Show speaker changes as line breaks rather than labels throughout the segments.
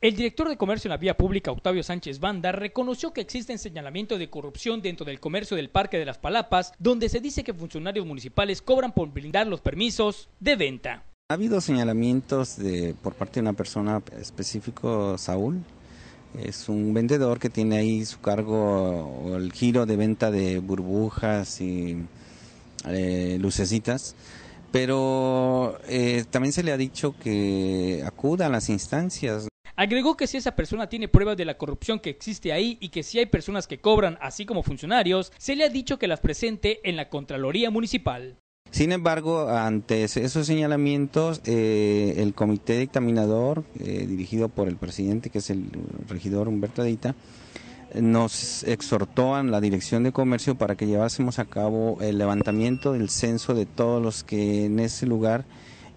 El director de Comercio en la Vía Pública, Octavio Sánchez Banda, reconoció que existen señalamientos de corrupción dentro del comercio del Parque de las Palapas, donde se dice que funcionarios municipales cobran por brindar los permisos de venta.
Ha habido señalamientos de, por parte de una persona específico, Saúl. Es un vendedor que tiene ahí su cargo o el giro de venta de burbujas y eh, lucecitas pero eh, también se le ha dicho que acuda a las instancias,
Agregó que si esa persona tiene pruebas de la corrupción que existe ahí y que si hay personas que cobran, así como funcionarios, se le ha dicho que las presente en la Contraloría Municipal. Sin embargo,
ante esos señalamientos, eh, el comité dictaminador, eh, dirigido por el presidente, que es el regidor Humberto Adita, nos exhortó a la Dirección de Comercio para que llevásemos a cabo el levantamiento del censo de todos los que en ese lugar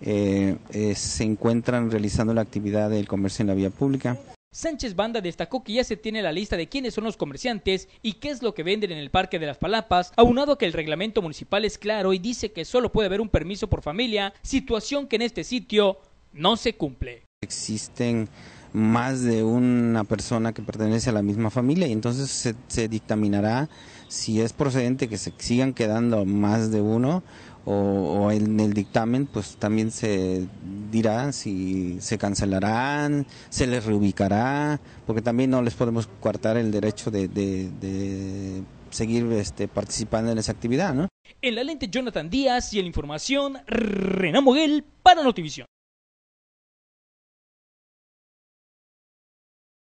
eh, eh, se encuentran realizando la actividad del comercio en la vía pública.
Sánchez Banda destacó que ya se tiene la lista de quiénes son los comerciantes y qué es lo que venden en el Parque de las Palapas, aunado a que el reglamento municipal es claro y dice que solo puede haber un permiso por familia, situación que en este sitio no se cumple.
Existen más de una persona que pertenece a la misma familia y entonces se, se dictaminará si es procedente que se sigan quedando más de uno o, en el dictamen pues también se dirá si se cancelarán, se les reubicará, porque también no les podemos coartar el derecho de, de, seguir este, participando en esa actividad, ¿no?
En la lente Jonathan Díaz y en la información Renan Moguel para Notivisión.